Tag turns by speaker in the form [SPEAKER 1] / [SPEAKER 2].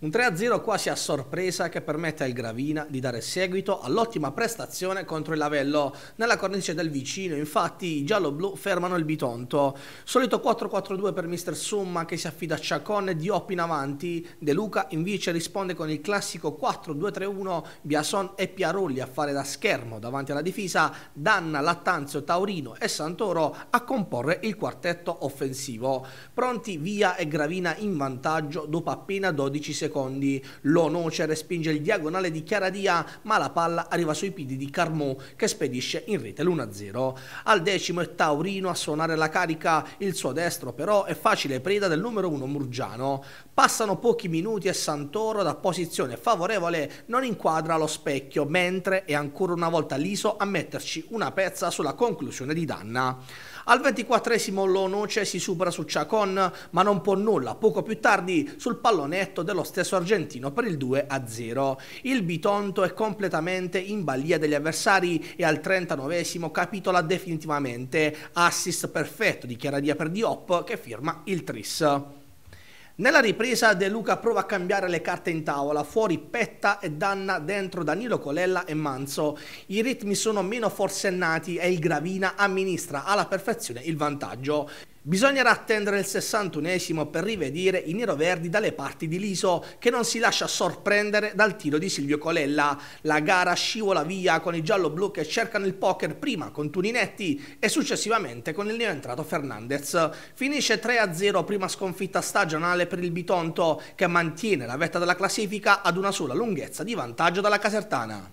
[SPEAKER 1] Un 3-0 quasi a sorpresa che permette al Gravina di dare seguito all'ottima prestazione contro il Lavello. Nella cornice del vicino, infatti, i giallo-blu fermano il Bitonto. Solito 4-4-2 per Mister Summa che si affida a Chacon e Diop in avanti. De Luca invece risponde con il classico 4-2-3-1, Biason e Piarulli a fare da schermo davanti alla difesa, Danna, Lattanzio, Taurino e Santoro a comporre il quartetto offensivo. Pronti Via e Gravina in vantaggio dopo appena 12 secondi secondi. Lonocer spinge il diagonale di Chiara Dia, ma la palla arriva sui piedi di Carmò che spedisce in rete l'1-0. Al decimo è Taurino a suonare la carica, il suo destro però è facile preda del numero 1 Murgiano. Passano pochi minuti e Santoro da posizione favorevole non inquadra lo specchio, mentre è ancora una volta Liso a metterci una pezza sulla conclusione di Danna. Al 24esimo Lonoce si supera su Chacon, ma non può nulla, poco più tardi sul pallonetto dello stesso stesso argentino per il 2 a 0. Il Bitonto è completamente in balia degli avversari e al 39 capitola definitivamente. Assist perfetto di Chiaradia per Diop che firma il tris. Nella ripresa De Luca prova a cambiare le carte in tavola, fuori Petta e Danna, dentro Danilo Colella e Manzo. I ritmi sono meno forsennati e il Gravina amministra alla perfezione il vantaggio. Bisognerà attendere il 61esimo per rivedere i neroverdi dalle parti di Liso, che non si lascia sorprendere dal tiro di Silvio Colella. La gara scivola via con i giallo-blu che cercano il poker prima con Tuninetti e successivamente con il neoentrato Fernandez. Finisce 3-0 prima sconfitta stagionale per il Bitonto, che mantiene la vetta della classifica ad una sola lunghezza di vantaggio dalla Casertana.